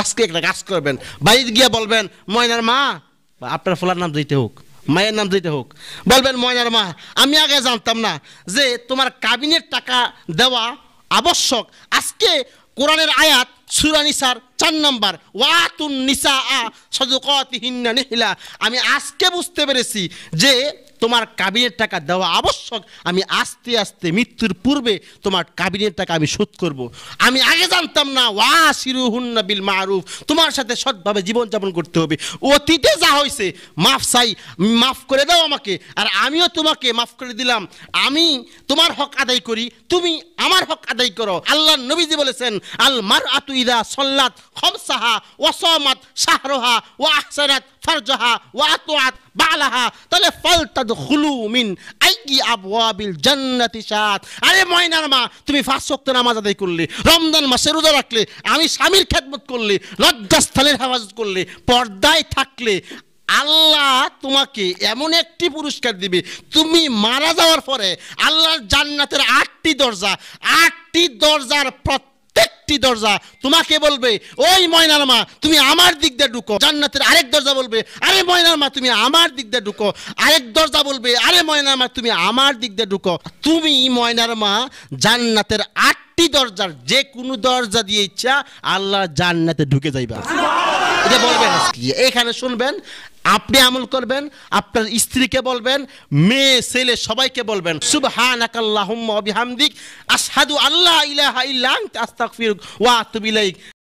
আজকে একটা কাজ করবেন বাড়িতে গিয়ে বলবেন ময়নার মা আপনার ফোলার নাম দিতে হোক মায়ের নাম দিতে হোক বলবেন ময়নার মা আমি আগে জানতাম না যে তোমার কাবিনের টাকা দেওয়া আবশ্যক আজকে কোরআনের আয়াত সুরানিসার চার নম্বর ওয়াতুন নিসা আ সদুকিহিনা নিহিলা আমি আজকে বুঝতে পেরেছি যে তোমার কাবিনের টাকা দেওয়া আবশ্যক আমি আস্তে আস্তে মৃত্যুর পূর্বে তোমার কাবিনের টাকা আমি শোধ করব। আমি আগে জানতাম না ওয়া শিরু হুন্না বিল মারুফ তোমার সাথে সৎভাবে জীবনযাপন করতে হবে অতীতে যা হয়েছে মাফ চাই মাফ করে দাও আমাকে আর আমিও তোমাকে মাফ করে দিলাম আমি তোমার হক আদায় করি তুমি আমার হক আদায় করো আল্লাহ নবীজি বলেছেন আল মার আতু ইদা সল্লাত খমসাহা ওয়াসমাত শাহরোহা ওয়া আহসানাত ফারজাহা ওয়া আতোয়াত বালাহা তাহলে তাদ হুলু মিন আইকি আবওয়াবিল জান্নাতি সাত আরে ময়নার মা তুমি ফাঁস শক্ত নামাজ আদায় করলি রমজান মাসে রোজা রাখলে আমি স্বামীর খেদমত করলে লজ্জাস্থলের হেফাজত করলি পর্দায় থাকলে আল্লাহ তোমাকে এমন একটি পুরস্কার দিবে তুমি মারা যাওয়ার পরে আল্লাহর জান্নাতের আটটি দরজা আটটি দরজার প্রত্যেকটি দরজা তোমাকে বলবে ওই ময়নার মা তুমি আমার দিক দিয়ে ঢুকো জান্নাতের আরেক দরজা বলবে আরে ময়নার মা তুমি আমার দিক দিয়ে ঢুকো আরেক দরজা বলবে আরে ময়নার মা তুমি আমার দিক দিয়ে ঢুকো তুমি ময়নার মা জান্নাতের আটটি দরজার যে কোনো দরজা দিয়ে ইচ্ছা আল্লাহ জান্নাতে ঢুকে যাইবা এটা বলবেন এখানে শুনবেন আপনি আমল করবেন আপনার স্ত্রীকে বলবেন মেয়ে ছেলে সবাইকে বলবেন সুবহানাকাল্লাহুম্মা বিহামদিক আশহাদু আল্লাহ ইলাহা ইল্লা আস্তাগফিরুক ওয়া আতুবু ইলাইক